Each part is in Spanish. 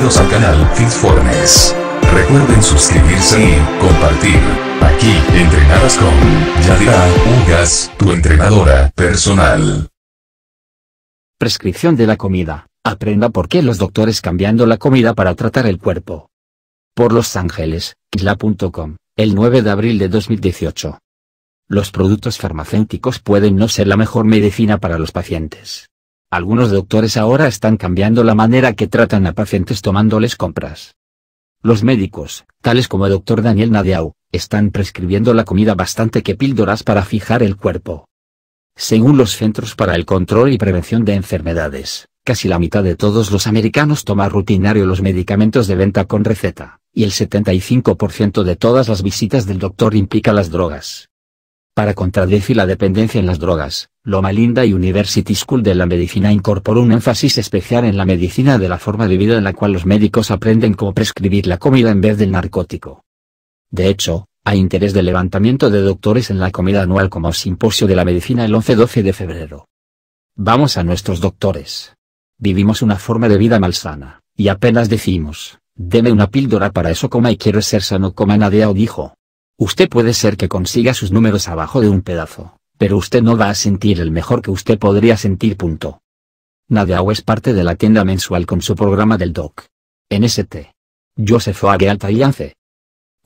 bienvenidos al canal FitFormes. Recuerden suscribirse y compartir. Aquí, entrenadas con Yadira Ugas, tu entrenadora personal. Prescripción de la comida. Aprenda por qué los doctores cambiando la comida para tratar el cuerpo. Por Los Ángeles, isla.com, el 9 de abril de 2018. Los productos farmacéuticos pueden no ser la mejor medicina para los pacientes. Algunos doctores ahora están cambiando la manera que tratan a pacientes tomándoles compras. Los médicos, tales como el doctor Daniel Nadiau, están prescribiendo la comida bastante que píldoras para fijar el cuerpo. Según los Centros para el Control y Prevención de Enfermedades, casi la mitad de todos los americanos toma rutinario los medicamentos de venta con receta, y el 75% de todas las visitas del doctor implica las drogas. Para contradecir la dependencia en las drogas, Loma Linda University School de la Medicina incorporó un énfasis especial en la medicina de la forma de vida en la cual los médicos aprenden cómo prescribir la comida en vez del narcótico. De hecho, hay interés de levantamiento de doctores en la comida anual como simposio de la medicina el 11-12 de febrero. Vamos a nuestros doctores. Vivimos una forma de vida malsana, y apenas decimos, deme una píldora para eso coma y quiero ser sano coma o dijo. Usted puede ser que consiga sus números abajo de un pedazo, pero usted no va a sentir el mejor que usted podría sentir. Punto. Nadeau es parte de la tienda mensual con su programa del DOC. NST. Joseph aguialta y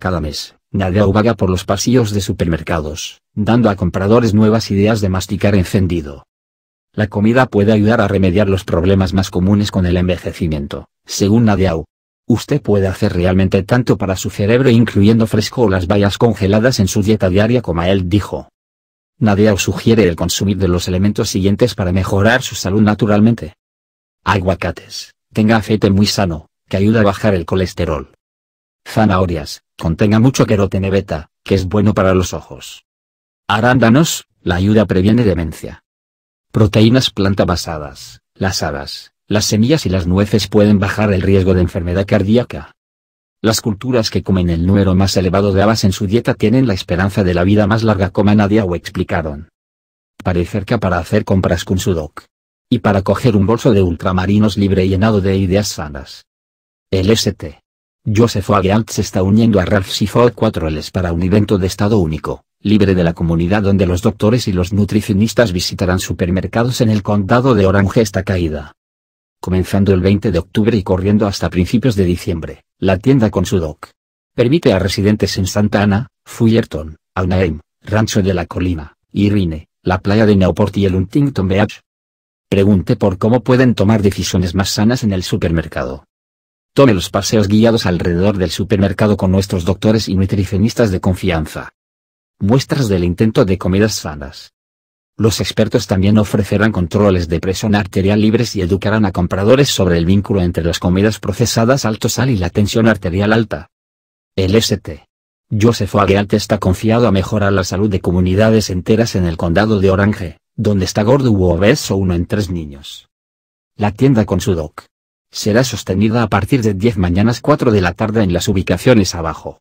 Cada mes, Nadeau vaga por los pasillos de supermercados, dando a compradores nuevas ideas de masticar encendido. La comida puede ayudar a remediar los problemas más comunes con el envejecimiento, según Nadeau. Usted puede hacer realmente tanto para su cerebro incluyendo fresco o las bayas congeladas en su dieta diaria como él dijo. Nadia os sugiere el consumir de los elementos siguientes para mejorar su salud naturalmente. Aguacates, tenga aceite muy sano, que ayuda a bajar el colesterol. Zanahorias, contenga mucho querotene beta, que es bueno para los ojos. Arándanos, la ayuda previene demencia. Proteínas planta basadas, las habas, las semillas y las nueces pueden bajar el riesgo de enfermedad cardíaca. Las culturas que comen el número más elevado de habas en su dieta tienen la esperanza de la vida más larga como nadie o explicaron. Parecer que para hacer compras con su doc. Y para coger un bolso de ultramarinos libre y llenado de ideas sanas. El St. Joseph Agealt se está uniendo a Ralph a 4Ls para un evento de estado único, libre de la comunidad donde los doctores y los nutricionistas visitarán supermercados en el condado de Orange esta caída comenzando el 20 de octubre y corriendo hasta principios de diciembre, la tienda con su doc Permite a residentes en Santa Ana, Fullerton, Anaheim, Rancho de la Colina, Irvine, la playa de Neoport y el Huntington Beach. Pregunte por cómo pueden tomar decisiones más sanas en el supermercado. Tome los paseos guiados alrededor del supermercado con nuestros doctores y nutricionistas de confianza. Muestras del intento de comidas sanas. Los expertos también ofrecerán controles de presión arterial libres y educarán a compradores sobre el vínculo entre las comidas procesadas alto sal y la tensión arterial alta. El ST. Joseph Agealt está confiado a mejorar la salud de comunidades enteras en el condado de Orange, donde está gordo u obeso uno en tres niños. La tienda con su doc. Será sostenida a partir de 10 mañanas 4 de la tarde en las ubicaciones abajo.